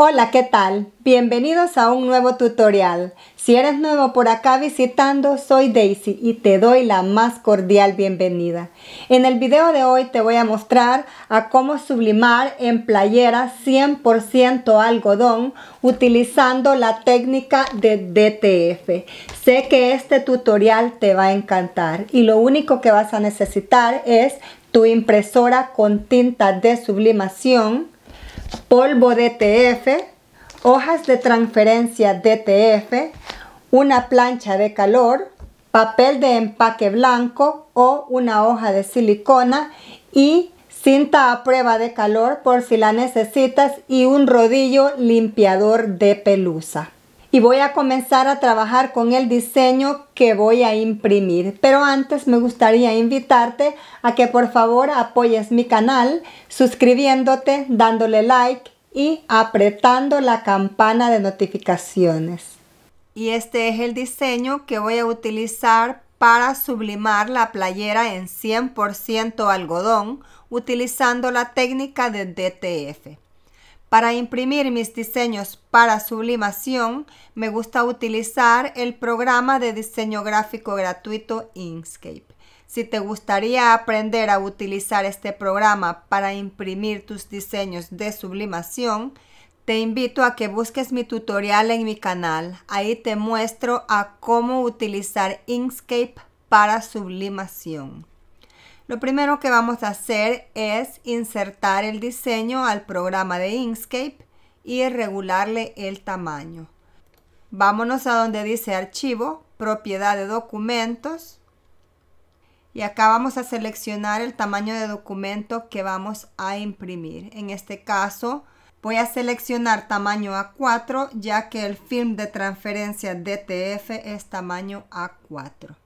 Hola, ¿qué tal? Bienvenidos a un nuevo tutorial. Si eres nuevo por acá visitando, soy Daisy y te doy la más cordial bienvenida. En el video de hoy te voy a mostrar a cómo sublimar en playera 100% algodón utilizando la técnica de DTF. Sé que este tutorial te va a encantar y lo único que vas a necesitar es tu impresora con tinta de sublimación, polvo DTF, hojas de transferencia DTF, una plancha de calor, papel de empaque blanco o una hoja de silicona y cinta a prueba de calor por si la necesitas y un rodillo limpiador de pelusa y voy a comenzar a trabajar con el diseño que voy a imprimir. Pero antes me gustaría invitarte a que por favor apoyes mi canal suscribiéndote, dándole like y apretando la campana de notificaciones. Y este es el diseño que voy a utilizar para sublimar la playera en 100% algodón utilizando la técnica de DTF. Para imprimir mis diseños para sublimación, me gusta utilizar el programa de diseño gráfico gratuito Inkscape. Si te gustaría aprender a utilizar este programa para imprimir tus diseños de sublimación, te invito a que busques mi tutorial en mi canal. Ahí te muestro a cómo utilizar Inkscape para sublimación. Lo primero que vamos a hacer es insertar el diseño al programa de Inkscape y regularle el tamaño. Vámonos a donde dice archivo, propiedad de documentos. Y acá vamos a seleccionar el tamaño de documento que vamos a imprimir. En este caso voy a seleccionar tamaño A4 ya que el film de transferencia DTF es tamaño A4.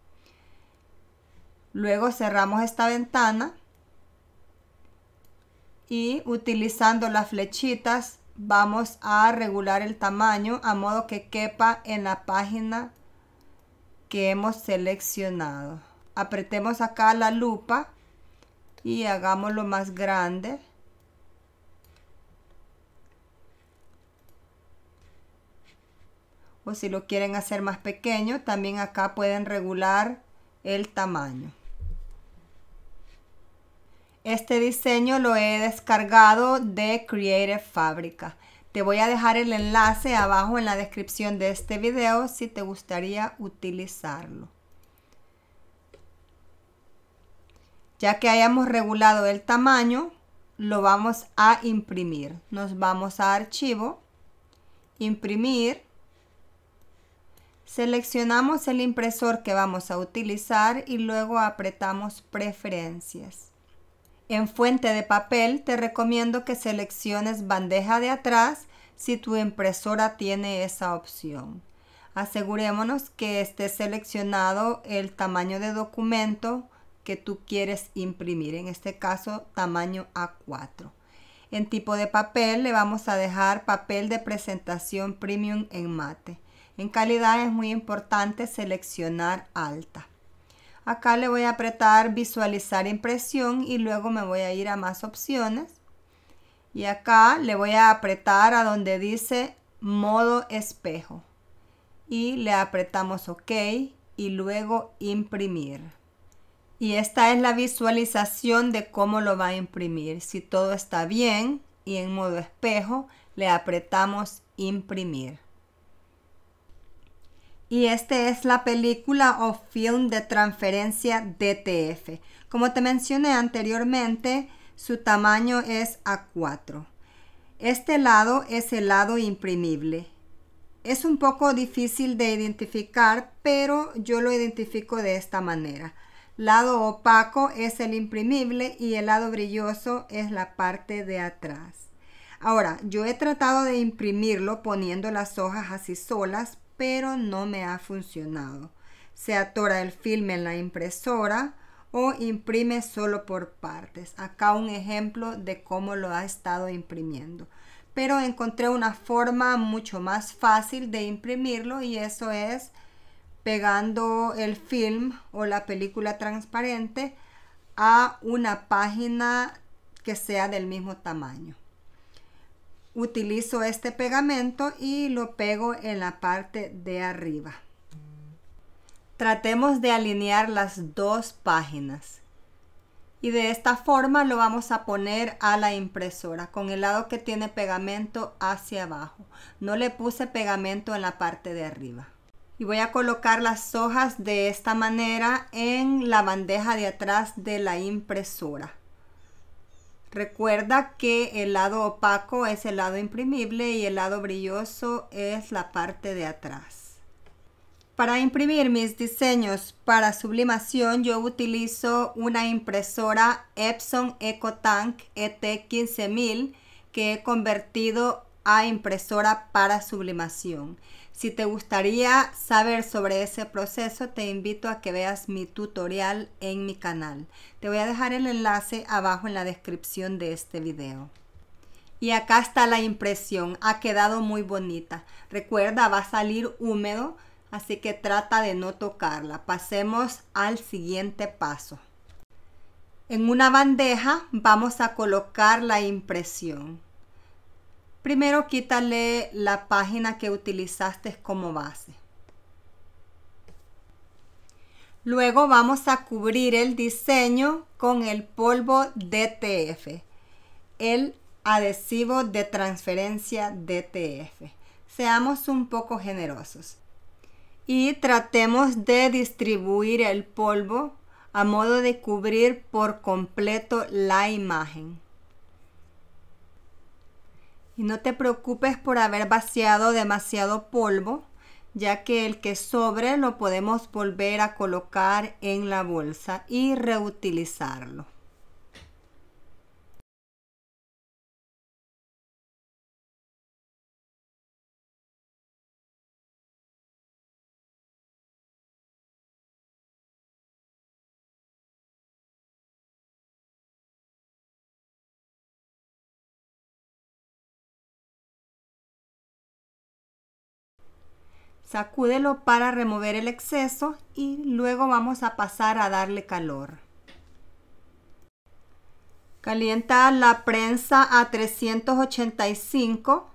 Luego cerramos esta ventana y utilizando las flechitas vamos a regular el tamaño a modo que quepa en la página que hemos seleccionado. Apretemos acá la lupa y hagámoslo más grande. O si lo quieren hacer más pequeño, también acá pueden regular el tamaño. Este diseño lo he descargado de Creative Fabrica. Te voy a dejar el enlace abajo en la descripción de este video si te gustaría utilizarlo. Ya que hayamos regulado el tamaño, lo vamos a imprimir. Nos vamos a archivo, imprimir, seleccionamos el impresor que vamos a utilizar y luego apretamos preferencias. En fuente de papel te recomiendo que selecciones bandeja de atrás si tu impresora tiene esa opción. Asegurémonos que esté seleccionado el tamaño de documento que tú quieres imprimir, en este caso tamaño A4. En tipo de papel le vamos a dejar papel de presentación premium en mate. En calidad es muy importante seleccionar alta. Acá le voy a apretar visualizar impresión y luego me voy a ir a más opciones. Y acá le voy a apretar a donde dice modo espejo. Y le apretamos OK y luego imprimir. Y esta es la visualización de cómo lo va a imprimir. Si todo está bien y en modo espejo, le apretamos imprimir y esta es la película o film de transferencia DTF. Como te mencioné anteriormente, su tamaño es A4. Este lado es el lado imprimible. Es un poco difícil de identificar, pero yo lo identifico de esta manera. Lado opaco es el imprimible y el lado brilloso es la parte de atrás. Ahora, yo he tratado de imprimirlo poniendo las hojas así solas, pero no me ha funcionado. Se atora el film en la impresora o imprime solo por partes. Acá un ejemplo de cómo lo ha estado imprimiendo. Pero encontré una forma mucho más fácil de imprimirlo y eso es pegando el film o la película transparente a una página que sea del mismo tamaño utilizo este pegamento y lo pego en la parte de arriba. Tratemos de alinear las dos páginas. Y de esta forma lo vamos a poner a la impresora con el lado que tiene pegamento hacia abajo. No le puse pegamento en la parte de arriba. Y voy a colocar las hojas de esta manera en la bandeja de atrás de la impresora. Recuerda que el lado opaco es el lado imprimible y el lado brilloso es la parte de atrás. Para imprimir mis diseños para sublimación yo utilizo una impresora Epson EcoTank ET15000 que he convertido a impresora para sublimación. Si te gustaría saber sobre ese proceso, te invito a que veas mi tutorial en mi canal. Te voy a dejar el enlace abajo en la descripción de este video. Y acá está la impresión, ha quedado muy bonita. Recuerda, va a salir húmedo, así que trata de no tocarla. Pasemos al siguiente paso. En una bandeja vamos a colocar la impresión. Primero quítale la página que utilizaste como base. Luego vamos a cubrir el diseño con el polvo DTF, el adhesivo de transferencia DTF. Seamos un poco generosos y tratemos de distribuir el polvo a modo de cubrir por completo la imagen. Y no te preocupes por haber vaciado demasiado polvo, ya que el que sobre lo podemos volver a colocar en la bolsa y reutilizarlo. Sacúdelo para remover el exceso y luego vamos a pasar a darle calor. Calienta la prensa a 385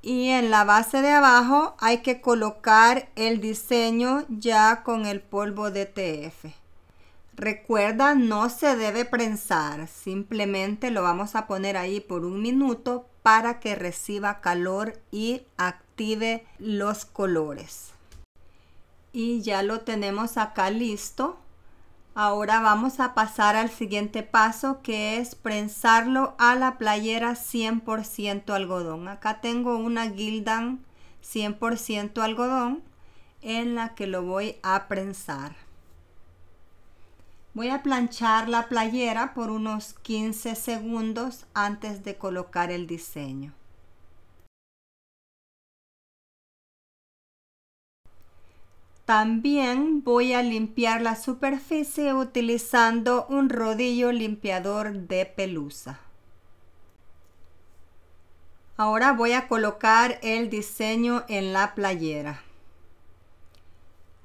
y en la base de abajo hay que colocar el diseño ya con el polvo DTF. Recuerda, no se debe prensar, simplemente lo vamos a poner ahí por un minuto para que reciba calor y active los colores. Y ya lo tenemos acá listo. Ahora vamos a pasar al siguiente paso que es prensarlo a la playera 100% algodón. Acá tengo una Gildan 100% algodón en la que lo voy a prensar. Voy a planchar la playera por unos 15 segundos antes de colocar el diseño. También voy a limpiar la superficie utilizando un rodillo limpiador de pelusa. Ahora voy a colocar el diseño en la playera.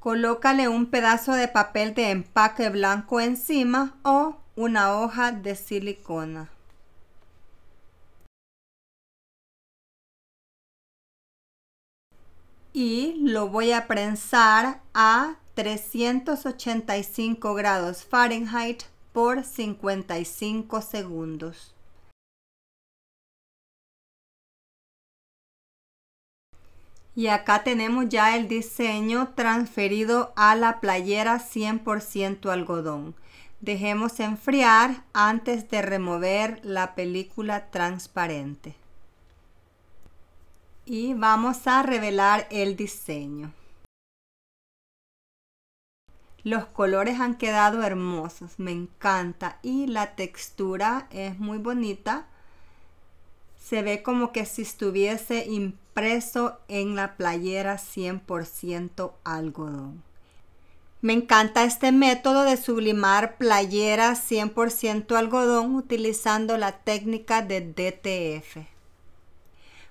Colócale un pedazo de papel de empaque blanco encima o una hoja de silicona. Y lo voy a prensar a 385 grados Fahrenheit por 55 segundos. Y acá tenemos ya el diseño transferido a la playera 100% algodón. Dejemos enfriar antes de remover la película transparente. Y vamos a revelar el diseño. Los colores han quedado hermosos, me encanta. Y la textura es muy bonita se ve como que si estuviese impreso en la playera 100% algodón. Me encanta este método de sublimar playera 100% algodón utilizando la técnica de DTF.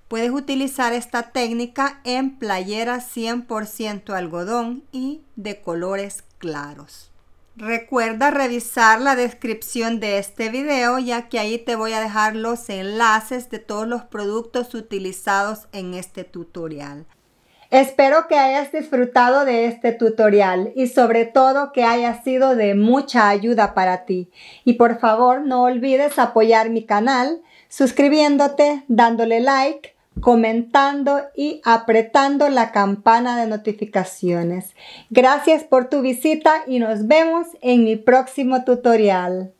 Puedes utilizar esta técnica en playera 100% algodón y de colores claros. Recuerda revisar la descripción de este video ya que ahí te voy a dejar los enlaces de todos los productos utilizados en este tutorial. Espero que hayas disfrutado de este tutorial y sobre todo que haya sido de mucha ayuda para ti. Y por favor no olvides apoyar mi canal suscribiéndote, dándole like comentando y apretando la campana de notificaciones. Gracias por tu visita y nos vemos en mi próximo tutorial.